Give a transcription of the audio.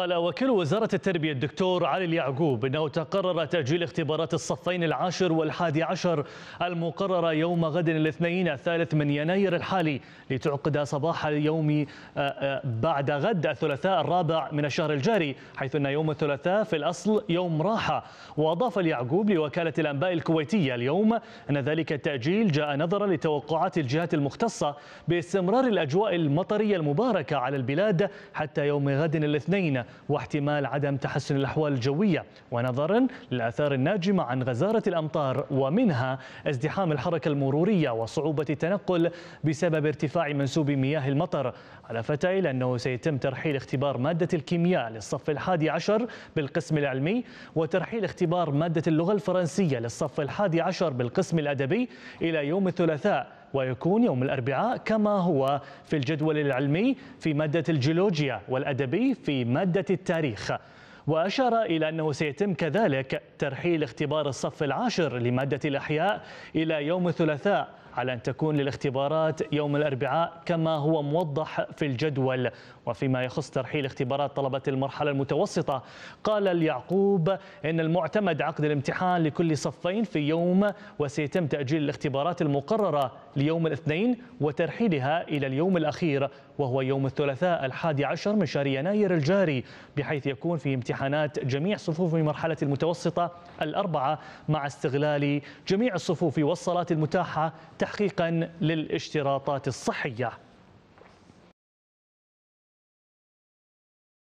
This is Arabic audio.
قال وكيل وزارة التربية الدكتور علي اليعقوب أنه تقرر تأجيل اختبارات الصفين العاشر والحادي عشر المقررة يوم غد الاثنين الثالث من يناير الحالي لتعقد صباح اليوم آه، آه، بعد غد الثلاثاء الرابع من الشهر الجاري حيث أن يوم الثلاثاء في الأصل يوم راحة وأضاف اليعقوب لوكالة الأنباء الكويتية اليوم أن ذلك التأجيل جاء نظرا لتوقعات الجهات المختصة باستمرار الأجواء المطرية المباركة على البلاد حتى يوم غد الاثنين واحتمال عدم تحسن الأحوال الجوية ونظرا للآثار الناجمة عن غزارة الأمطار ومنها ازدحام الحركة المرورية وصعوبة التنقل بسبب ارتفاع منسوب مياه المطر ألفت إلى أنه سيتم ترحيل اختبار مادة الكيمياء للصف الحادي عشر بالقسم العلمي وترحيل اختبار مادة اللغة الفرنسية للصف الحادي عشر بالقسم الأدبي إلى يوم الثلاثاء ويكون يوم الأربعاء كما هو في الجدول العلمي في مادة الجيولوجيا والأدبي في مادة التاريخ وأشار إلى أنه سيتم كذلك ترحيل اختبار الصف العاشر لمادة الأحياء إلى يوم الثلاثاء على أن تكون للاختبارات يوم الأربعاء كما هو موضح في الجدول وفيما يخص ترحيل اختبارات طلبة المرحلة المتوسطة قال اليعقوب إن المعتمد عقد الامتحان لكل صفين في يوم وسيتم تأجيل الاختبارات المقررة ليوم الاثنين وترحيلها إلى اليوم الأخير وهو يوم الثلاثاء الحادي عشر من شهر يناير الجاري بحيث يكون في امتحانات جميع صفوف مرحلة المتوسطة الأربعة مع استغلال جميع الصفوف والصالات المتاحة تحت تحقيقا للاشتراطات الصحيه